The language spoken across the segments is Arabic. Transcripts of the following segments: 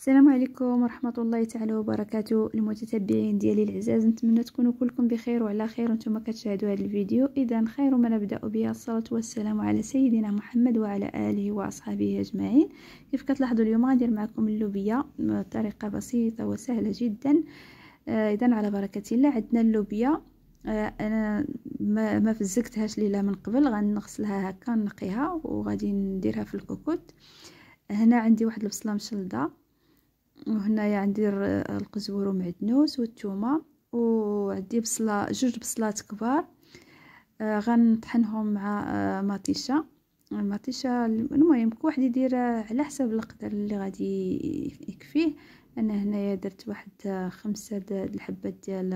السلام عليكم ورحمة الله تعالى وبركاته المتتبعين ديالي العزاز نتمنى تكونوا كلكم بخير وعلى خير وانتم كتشاهدوا هذا الفيديو اذا خير ما نبدا به الصلاة والسلام على سيدنا محمد وعلى اله واصحابه اجمعين كيف كتلاحظوا اليوم غندير معكم اللوبيا بطريقة بسيطة وسهلة جدا آه، اذا على بركة الله عندنا اللوبيا آه، انا ما, ما فزكتهاش ليله من قبل غنغسلها هكا نقيها وغادي نديرها في الكوكوت هنا عندي واحد البصله مشلده وهنايا عندي القزبر ومعدنوس والثومه وعندي بصله جوج بصلات كبار آه، غنطحنهم مع ماطيشه مطيشه المطيشه المهم كل واحد يدير على حسب القدر اللي غادي يكفيه انا هنايا درت واحد آه، خمسة د الحبات ديال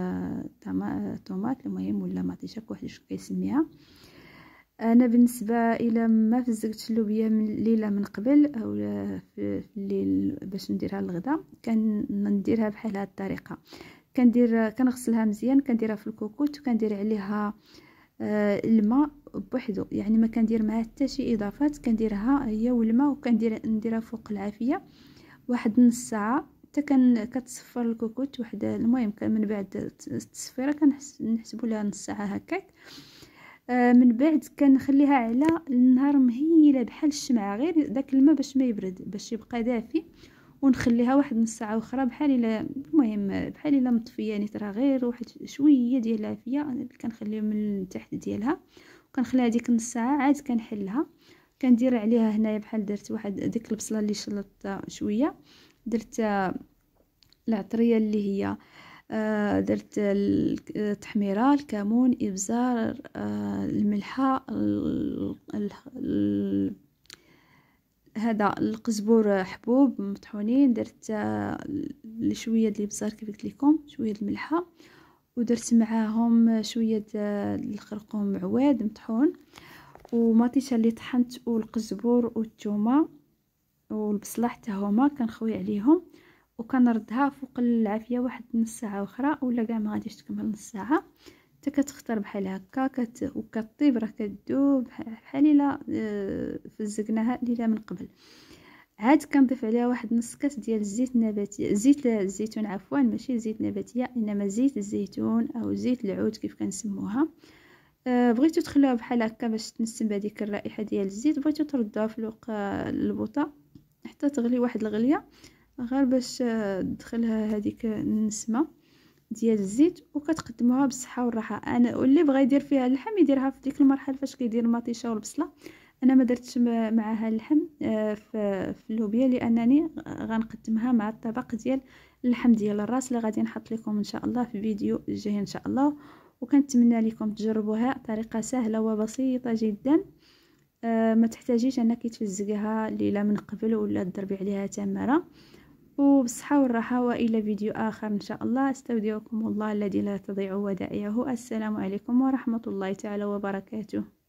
الطوماط آه، المهم ولا مطيشه كل واحد شنو كيسميها انا بالنسبه الى ما فزقتش اللوبيا من الليله من قبل او في الليل باش نديرها للغدا كنديرها بحال هاد الطريقه كندير كنغسلها مزيان كنديرها في الكوكوت وكندير عليها آه، الماء بوحدو يعني ما كندير معها حتى شي اضافات كنديرها هي والماء وكندير نديرها فوق العافيه واحد نص ساعه حتى كان كتصفر الكوكوت واحد المهم من بعد التصفيره كنحسبوا لها نص ساعه هكاك آه، من بعد كنخليها على النهار مهيله بحال الشمعه غير داك الماء باش ما يبرد باش يبقى دافي ونخليها واحد نص ساعه اخرى بحال الا المهم بحال الا مطفيه يعني ترى غير واحد شويه ديال العافيه كنخليها من التحت ديالها وكنخليها ديك نص ساعه عاد كنحلها كندير عليها هنايا بحال درت واحد ديك البصله اللي شلطت شويه درت آه، العطريه اللي هي آه آه، درت التحميرة الكمون إبزار آه، الملحة هذا القزبور حبوب مطحونين درت آه، شويه الابزار كيف قلت لكم شويه الملحه ودرت معاهم شويه الخرقوم معواد مطحون ومطيشه اللي طحنت والقزبور والثومه والبصله حتى هما كنخوي عليهم وكنردها فوق العافيه واحد نص ساعه اخرى ولا كاع ما غاديش تكمل نص ساعه حتى كتختار بحال هكا كت... وكطيب راه كدوب بحال الا آه، فزقناها ليله من قبل عاد كنضيف عليها واحد نص كاس ديال الزيت النباتي زيت الزيتون عفوا ماشي زيت نباتيه انما زيت الزيتون او زيت العود كيف كنسموها آه، بغيتو تخلوها بحال هكا باش تنسم هذيك الرائحه ديال الزيت بغيتو تردوها فوق البوطه حتى تغلي واحد الغليه غير باش آه، تدخلها هذيك النسمه ديال الزيت وكتقدموها بالصحه والراحه انا واللي بغى يدير فيها اللحم يديرها في ديك المرحله فاش كيدير المطيشه والبصله انا ما درتش معها اللحم آه، في اللوبيا لانني غنقدمها مع الطبق ديال اللحم ديال الراس اللي غادي نحط لكم ان شاء الله في فيديو الجاي ان شاء الله وكنتمنى لكم تجربوها طريقه سهله وبسيطه جدا آه، ما تحتاجيش انك تفزقيها ليله من قبل ولا تضربي عليها تمره وبالصحة والراحة وإلى فيديو آخر إن شاء الله أستودعكم الله الذي لا تضيع ودائعه السلام عليكم ورحمة الله تعالى وبركاته